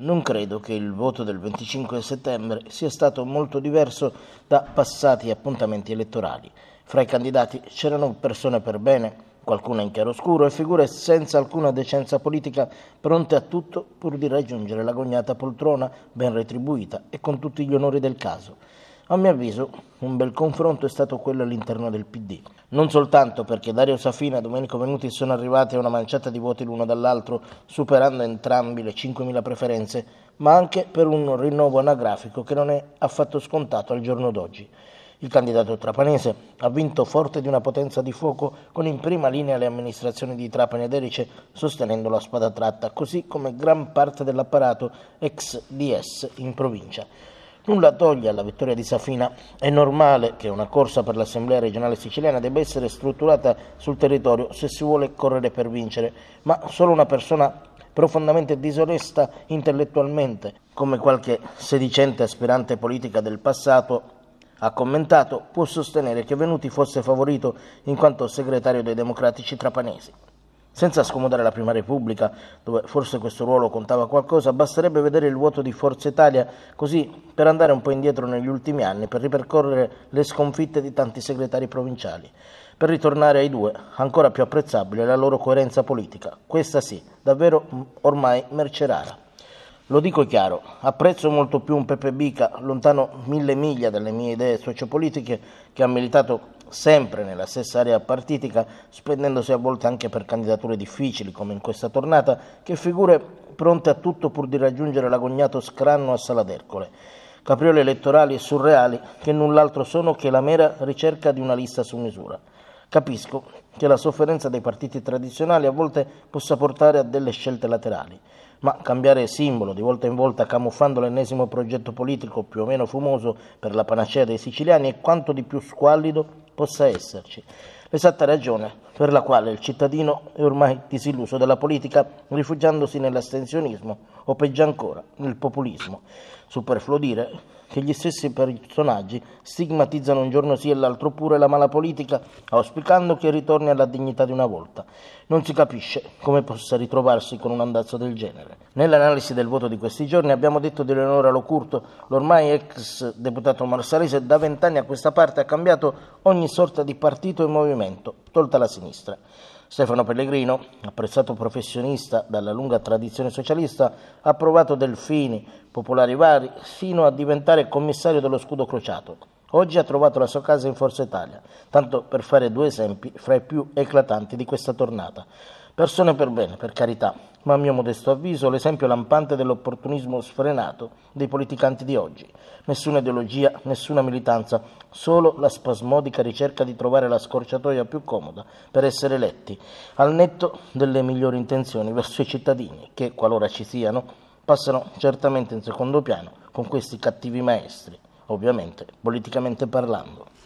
Non credo che il voto del 25 settembre sia stato molto diverso da passati appuntamenti elettorali. Fra i candidati c'erano persone per bene, qualcuna in chiaroscuro e figure senza alcuna decenza politica, pronte a tutto pur di raggiungere la gognata poltrona ben retribuita e con tutti gli onori del caso. A mio avviso, un bel confronto è stato quello all'interno del PD. Non soltanto perché Dario Safina e Domenico Venuti sono arrivati a una manciata di voti l'uno dall'altro, superando entrambi le 5.000 preferenze, ma anche per un rinnovo anagrafico che non è affatto scontato al giorno d'oggi. Il candidato trapanese ha vinto forte di una potenza di fuoco con in prima linea le amministrazioni di Trapani ed Erice sostenendo la spada tratta, così come gran parte dell'apparato ex DS in provincia. Nulla toglie alla vittoria di Safina. È normale che una corsa per l'Assemblea regionale siciliana debba essere strutturata sul territorio se si vuole correre per vincere, ma solo una persona profondamente disonesta intellettualmente, come qualche sedicente aspirante politica del passato ha commentato, può sostenere che Venuti fosse favorito in quanto segretario dei democratici trapanesi. Senza scomodare la Prima Repubblica, dove forse questo ruolo contava qualcosa, basterebbe vedere il vuoto di Forza Italia così per andare un po' indietro negli ultimi anni, per ripercorrere le sconfitte di tanti segretari provinciali, per ritornare ai due, ancora più apprezzabile, la loro coerenza politica. Questa sì, davvero ormai merce rara. Lo dico chiaro, apprezzo molto più un Pepe Bica lontano mille miglia dalle mie idee sociopolitiche che ha militato sempre nella stessa area partitica, spendendosi a volte anche per candidature difficili come in questa tornata, che figure pronte a tutto pur di raggiungere l'agognato scranno a Sala d'Ercole. Capriole elettorali e surreali che null'altro sono che la mera ricerca di una lista su misura. Capisco che la sofferenza dei partiti tradizionali a volte possa portare a delle scelte laterali, ma cambiare simbolo di volta in volta camuffando l'ennesimo progetto politico più o meno fumoso per la panacea dei siciliani è quanto di più squallido possa esserci l'esatta ragione per la quale il cittadino è ormai disilluso dalla politica rifugiandosi nell'astensionismo o peggio ancora nel populismo. Superfluo dire che gli stessi personaggi stigmatizzano un giorno sì e l'altro pure la mala politica auspicando che ritorni alla dignità di una volta. Non si capisce come possa ritrovarsi con un andazzo del genere. Nell'analisi del voto di questi giorni abbiamo detto di Leonora Locurto, l'ormai ex deputato marsalese, da vent'anni a questa parte ha cambiato ogni sorta di partito e movimento movimento, tolta la sinistra. Stefano Pellegrino, apprezzato professionista dalla lunga tradizione socialista, ha provato Delfini, Popolari Vari, fino a diventare commissario dello scudo crociato. Oggi ha trovato la sua casa in Forza Italia, tanto per fare due esempi fra i più eclatanti di questa tornata. Persone per bene, per carità, ma a mio modesto avviso l'esempio lampante dell'opportunismo sfrenato dei politicanti di oggi. Nessuna ideologia, nessuna militanza, solo la spasmodica ricerca di trovare la scorciatoia più comoda per essere eletti, al netto delle migliori intenzioni verso i cittadini che, qualora ci siano, passano certamente in secondo piano con questi cattivi maestri, ovviamente politicamente parlando.